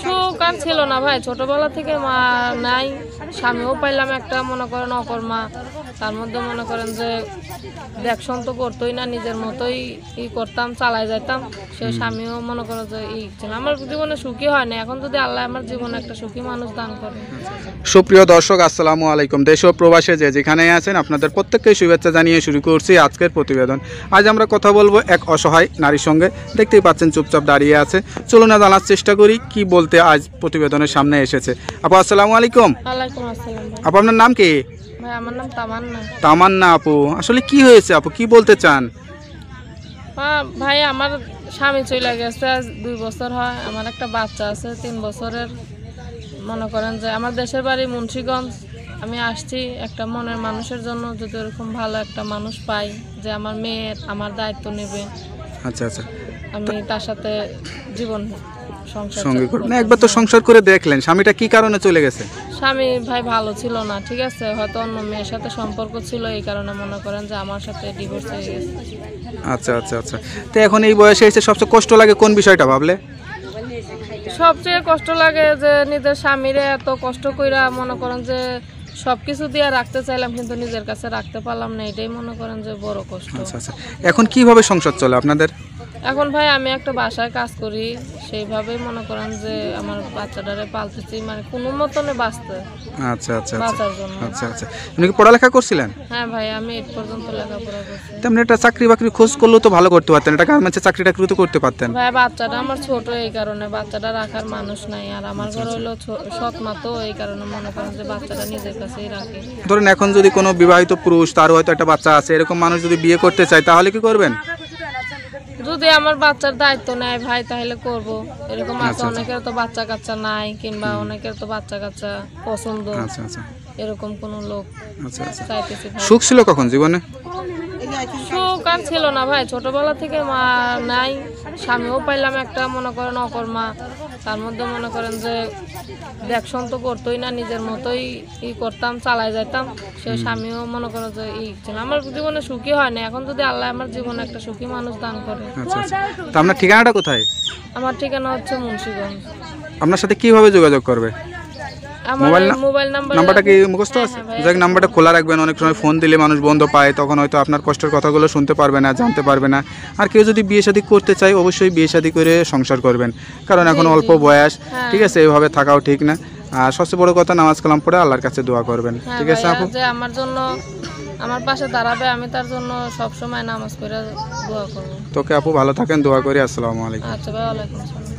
সুখ আর ছিল না ভাই ছোটবেলা থেকে মা নাই স্বামীও পাইলাম একটা মনে করেন অকর্মা তার মধ্যে মনে করেন যে দেখশন তো করতোই না নিজের মতোই ই করতাম চালাই যাইতাম সে স্বামীও মনে করো যে ই ছিল আমার জীবনে সুখী হয় না এখন যদি আল্লাহ আমার জীবনে একটা সুখী মানুষ দান করে সুপ্রিয় দর্শক আসসালামু আলাইকুম দেশ ও প্রবাসে যে যেখানে আছেন আপনাদের প্রত্যেককে শুভেচ্ছা জানিয়ে শুরু করছি আজকের প্রতিবেদন আজ আমরা কথা বলবো এক অসহায় নারীর সঙ্গে দেখতেই পাচ্ছেন চুপচাপ দাঁড়িয়ে আছে চলুন না জানার চেষ্টা করি কি বলতে আজ প্রতিবেদনের সামনে এসেছে আপু আসসালামু আলাইকুম আপু আপনার নাম কি আমার নাম তামান্না তামান্না আপু আসলে কি হয়েছে আপু কি বলতে চান ভাই আমার স্বামী চলে গেছে আজ দুই বছর হয় আমার একটা বাচ্চা আছে তিন বছরের মনে করেন যে আমার দেশের বাড়ি মুন্সীগঞ্জ আমি আসছি একটা মনের মানুষের জন্য যদি ওরকম ভালো একটা মানুষ পাই যে আমার মেয়ের আমার দায়িত্ব নেবে আচ্ছা আচ্ছা আমি তার সাথে জীবন সঙ্গে করবেন একবার তো সংসার করে দেখলেন স্বামীটা কি কারণে চলে গেছে স্বামী ভাই ভালো ছিল না ঠিক আছে হয়তো অন্য মেয়ের সাথে সম্পর্ক ছিল এই কারণে মনে করেন যে আমার সাথে ডিভোর্স হয়ে গেছে আচ্ছা আচ্ছা আচ্ছা তো এখন এই বয়সে এসে সবচেয়ে কষ্ট লাগে কোন বিষয়টা ভাবলে সবচেয়ে কষ্ট লাগে যে নিজের স্বামীরে এত কষ্ট কইরা মনে করেন যে সব কিছু দিয়ে রাখতে চাইলাম কিন্তু নিজের কাছে রাখতে পারলাম না এটাই মনে করেন যে বড় কষ্ট আচ্ছা আচ্ছা এখন কিভাবে সংসার চলে আপনাদের এখন ভাই আমি একটা বাসায় কাজ করি সেইভাবেই মনে করেন যে আমার বাচ্চাটারে পালতেছি মানে কোনো মতনে বাঁচতে আচ্ছা আচ্ছা, আচ্ছা। বাঁচার জন্য আচ্ছা আচ্ছা আপনি কি পড়ালেখা করছিলেন হ্যাঁ ভাই আমি এইট পর্যন্ত লেখাপড়া করছি তেমনি একটা চাকরি বাকরি খোঁজ করলেও তো ভালো করতে পারতেন এটা গার্মেন্টসে চাকরি টাকরি তো করতে পারতেন ভাই বাচ্চাটা আমার ছোট এই কারণে বাচ্চাটা রাখার মানুষ নাই আর আমার আচ্ছা, ঘর আচ্ছা। হলো সৎ মা তো এই কারণে মনে করেন যে বাচ্চাটা নিজের কাছেই রাখি ধরুন এখন যদি কোনো বিবাহিত পুরুষ তার হয়তো একটা বাচ্চা আছে এরকম মানুষ যদি বিয়ে করতে চায় তাহলে কি করবেন যদি আমার বাচ্চার দায়িত্ব নেয় ভাই তাহলে করব এরকম আচ্ছা, আছে আচ্ছা। অনেকের তো বাচ্চা কাচ্চা নাই কিংবা অনেকের তো বাচ্চা কাচ্চা পছন্দ আচ্ছা, এরকম কোন লোক সুখ ছিল কখন জীবনে সুকাম ছিল না ভাই ছোটবেলা থেকে মা নাই স্বামীও পাইলাম একটা মনে করেন অকর্মা তার মধ্যে মনে করেন যে দেখশন তো করতোই না নিজের মতোই ই করতাম চালাই যাইতাম সে স্বামীও মনে করেন যে ই ছিল আমার জীবনে সুখী হয় না এখন যদি আল্লাহ আমার জীবনে একটা সুখী মানুষ দান করে আচ্ছা, আচ্ছা। তো আপনার ঠিকানাটা কোথায় আমার ঠিকানা হচ্ছে মুন্সিগঞ্জ আপনার সাথে কিভাবে যোগাযোগ করবে মোবাইল নাম্বারটা কি মুখস্থ হ্যাঁ, আছে যাই হ্যাঁ, নাম্বারটা খোলা রাখবেন অনেক সময় ফোন দিলে মানুষ বন্ধ পায় তখন হয়তো আপনার কষ্টের কথাগুলো শুনতে পারবে না জানতে পারবে না আর কেউ যদি বিয়ে শাদী করতে চায় অবশ্যই বিয়ে শাদী করে সংসার করবেন কারণ এখন অল্প বয়স হ্যাঁ। ঠিক আছে এভাবে থাকাও ঠিক না আর সবচেয়ে বড় কথা নামাজ কালাম পড়ে আল্লাহর কাছে দোয়া করবেন ঠিক আছে আপু আমার জন্য আমার পাশে দাঁড়াবে আমি তার জন্য সব সময় নামাজ পড়ে দোয়া করব তোকে আপু ভালো থাকেন দোয়া করি আসসালামু আলাইকুম আচ্ছা ভাই ওয়া আলাইকুম আসসালাম